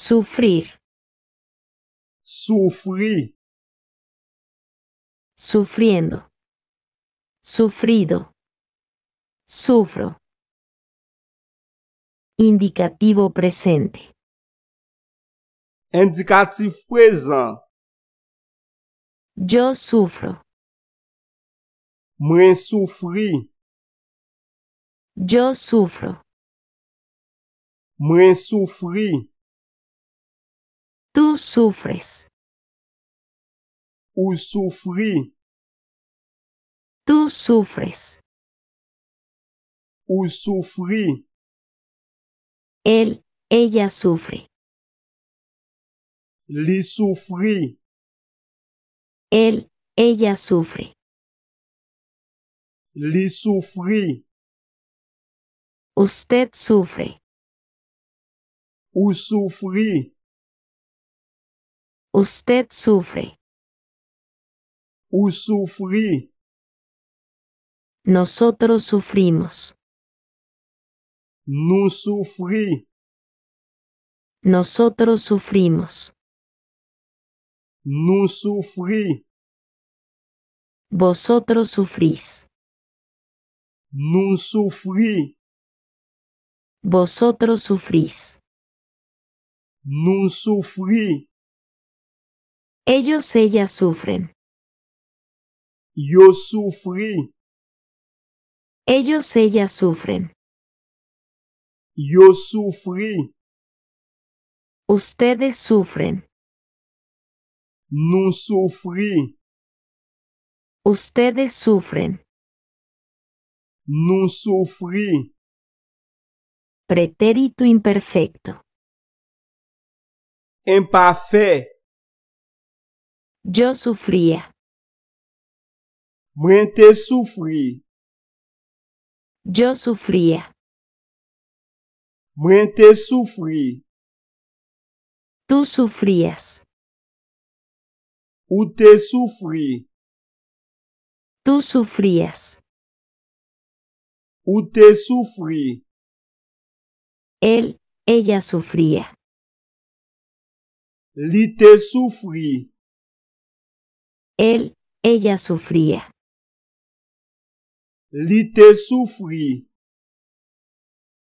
Sufrir. Sufrí. Sufriendo. Sufrido. Sufro. Indicativo presente. Indicativo presente. Yo sufro. Me sufrí. Yo sufro. Me sufrí. Tú sufres. Ou sufrí? Tú sufres. Ou sufrí? Él, ella sufre. ¿Le sufrí? Él, ella sufre. Li sufrí? Usted sufre. Ou sufrí? Usted sufre. U Nosotros sufrimos. Nous sufrí Nosotros sufrimos. Nous sufrí Vosotros sufrís. Nous sufrí Vosotros sufrís. Nous sufrí. Ellos, ellas sufren. Yo sufrí. Ellos, ellas sufren. Yo sufrí. Ustedes sufren. No sufrí. Ustedes sufren. No sufrí. Pretérito imperfecto. fe yo sufría. Mwen sufrí. Yo sufría. Mwen sufrí. Tú sufrías. Ute te Tú sufrías. Ou te Él, ella sufría. Li te sufrí él, ella sufría. Li sufrí.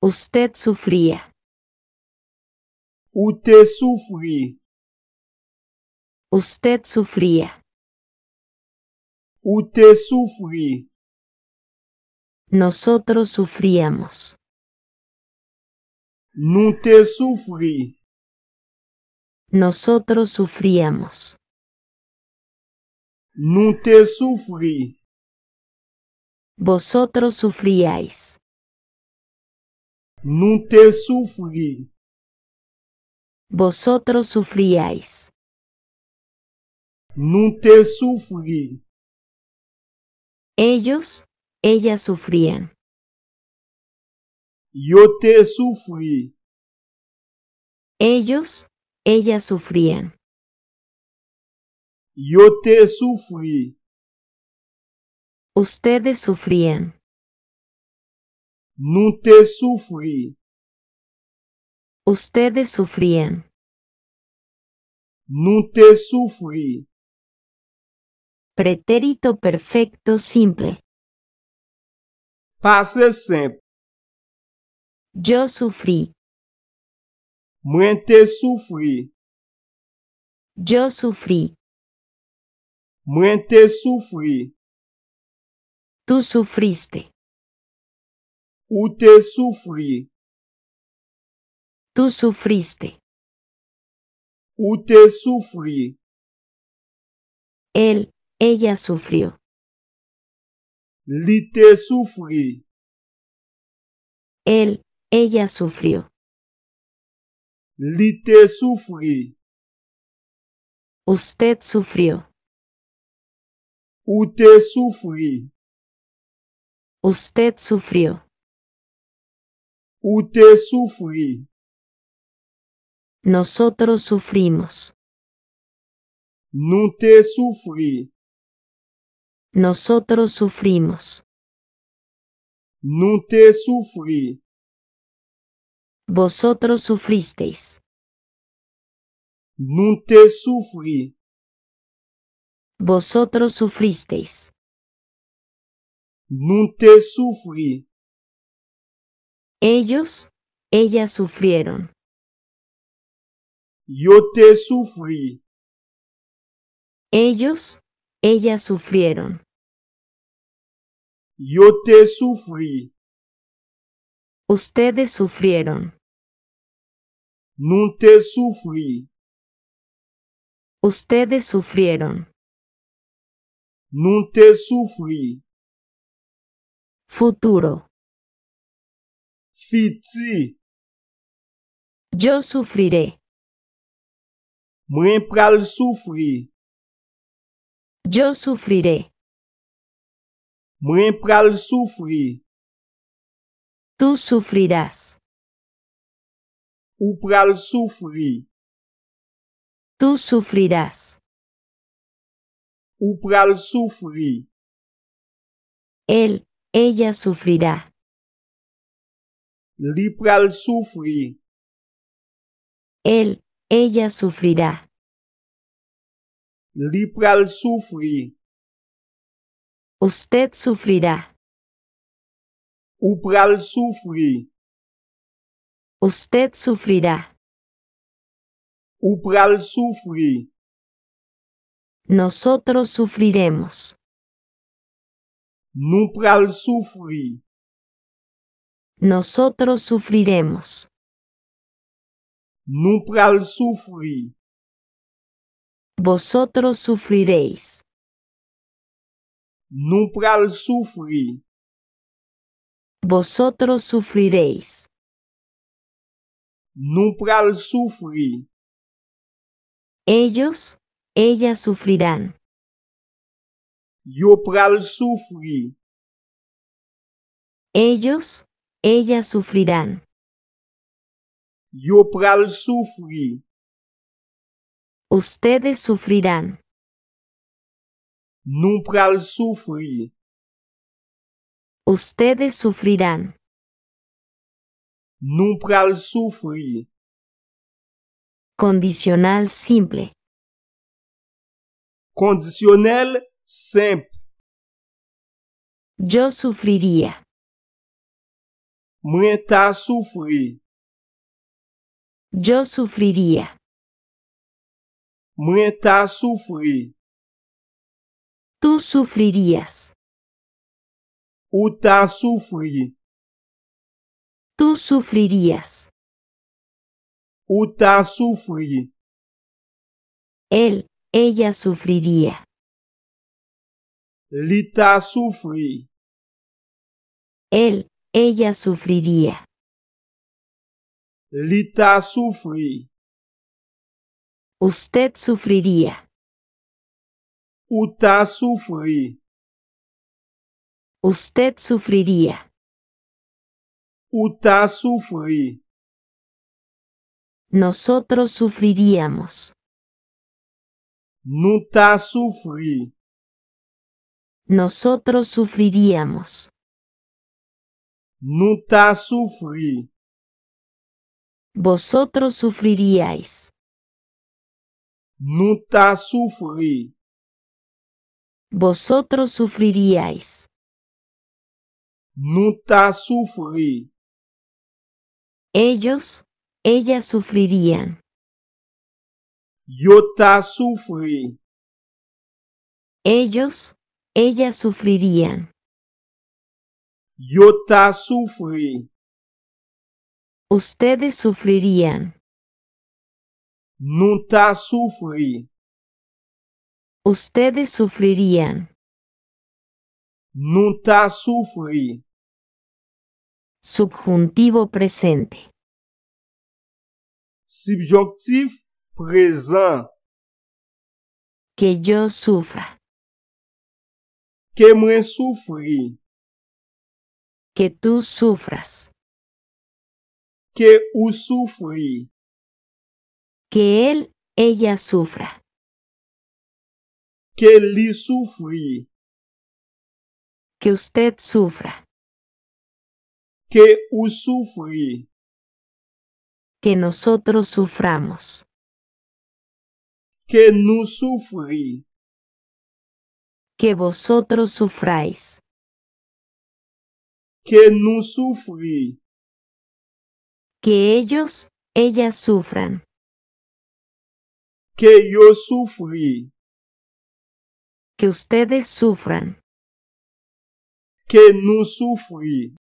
Usted sufría. Usted sufrí. Usted sufría. Usted sufrí. Nosotros sufríamos. Nute sufrí. Nosotros sufríamos. No te sufrí. Vosotros sufríais. No te sufrí. Vosotros sufríais. No te sufrí. Ellos, ellas sufrían. Yo te sufrí. Ellos, ellas sufrían. Yo te sufrí. Ustedes sufrían. No te sufrí. Ustedes sufrían. No te sufrí. Pretérito perfecto simple. Pase simple. Yo sufrí. Muente sufrí. Yo sufrí. Muente te Tú sufriste. U te sufrí. Tú sufriste. U te Él, ella sufrió. Li te Él, ella sufrió. Li te Usted sufrió. Usted sufrió. Usted sufrió. Usted Nosotros sufrimos. No te sufrí. Nosotros sufrimos. No te sufrí. Vosotros sufristeis. No te sufrí. Vosotros sufristeis. te sufrí. Ellos, ellas sufrieron. Yo te sufrí. Ellos, ellas sufrieron. Yo te sufrí. Ustedes sufrieron. te sufrí. Ustedes sufrieron. No te sufriré. Futuro. Fiti. Yo sufriré. Mwen pral Yo Yo sufriré. Mwen pral Tú Tu sufrirás. Ou pral sufrir. Tu sufrirás upral pral soufri. ella sufrirá. Li pral Él, ella sufrirá. Li pral Usted sufrirá. Upral pral Usted sufrirá. Ou pral nosotros sufriremos. Nous pral Nosotros sufriremos. Nous pral Vosotros sufriréis. Nous pral Vosotros sufriréis. Nous pral Ellos ellas sufrirán. Yo pral sufrir. Ellos, ellas sufrirán. Yo pral sufrir. Ustedes sufrirán. No pral Ustedes sufrirán. No pral Condicional simple. Condicional simple. Yo sufriría. Mwen ta sufri. Yo sufriría. Mwen ta sufri. Tú sufrirías. Ou ta sufri. Tú sufrirías. Ou ta sufri. Él ella sufriría. Lita sufrí. Él, ella sufriría. Lita sufrí. Usted sufriría. Uta sufrí. Usted sufriría. Uta sufrí. Nosotros sufriríamos. Nuta sufrí. Nosotros sufriríamos. Nuta sufrí. Vosotros sufriríais. Nuta sufrí. Vosotros sufriríais. Nuta sufrí. Ellos, ellas sufrirían. Yota sufrí. Ellos, ellas sufrirían. Yota sufrí. Ustedes sufrirían. Nunta sufrí. Ustedes sufrirían. Nunta sufrí. Subjuntivo presente. Subjuntivo que yo sufra. Que me sufrí. Que tú sufras. Que u sufrí. Que él, ella sufra. Que li sufrí. Que usted sufra. Que u sufrí. Que nosotros suframos que nous sufrí, Que vosotros sufráis. Que nous sufrí, Que ellos, ellas sufran. Que yo sufrí. Que ustedes sufran. Que no sufrí.